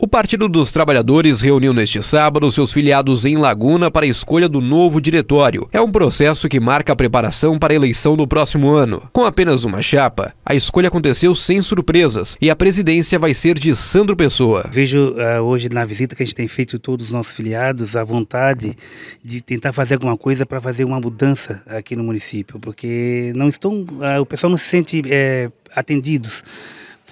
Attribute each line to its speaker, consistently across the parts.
Speaker 1: O Partido dos Trabalhadores reuniu neste sábado seus filiados em Laguna para a escolha do novo diretório. É um processo que marca a preparação para a eleição do próximo ano. Com apenas uma
Speaker 2: chapa, a escolha aconteceu sem surpresas e a presidência vai ser de Sandro Pessoa. Vejo uh, hoje na visita que a gente tem feito todos os nossos filiados a vontade de tentar fazer alguma coisa para fazer uma mudança aqui no município, porque não estão, uh, o pessoal não se sente uh, atendidos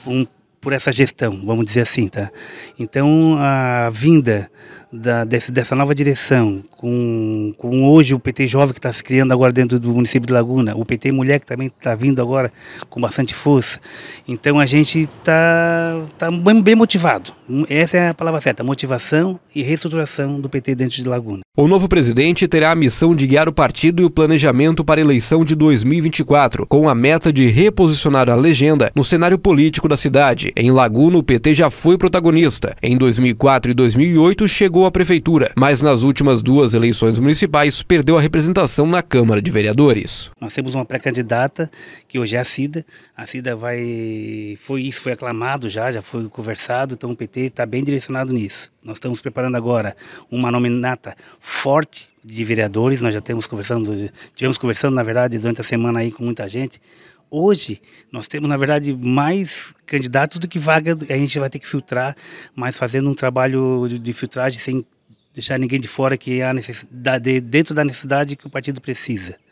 Speaker 2: um por essa gestão, vamos dizer assim, tá? Então a vinda da, desse, dessa nova direção com, com hoje o PT jovem que está se criando agora dentro do município de Laguna, o PT mulher que também está vindo agora com bastante força. Então a gente está tá bem, bem motivado. Essa é a palavra certa, motivação e reestruturação do PT dentro de Laguna.
Speaker 1: O novo presidente terá a missão de guiar o partido e o planejamento para a eleição de 2024, com a meta de reposicionar a legenda no cenário político da cidade. Em Laguna, o PT já foi protagonista. Em 2004 e 2008 chegou à prefeitura, mas nas últimas duas eleições municipais, perdeu a representação na Câmara de Vereadores.
Speaker 2: Nós temos uma pré-candidata, que hoje é a Cida. A Cida vai. Foi, isso foi aclamado já, já foi conversado, então o PT está bem direcionado nisso. Nós estamos preparando agora uma nominata forte de vereadores. Nós já temos conversando, tivemos conversando, na verdade, durante a semana aí com muita gente. Hoje, nós temos, na verdade, mais candidatos do que vaga. A gente vai ter que filtrar, mas fazendo um trabalho de filtragem sem deixar ninguém de fora que há necessidade, dentro da necessidade que o partido precisa.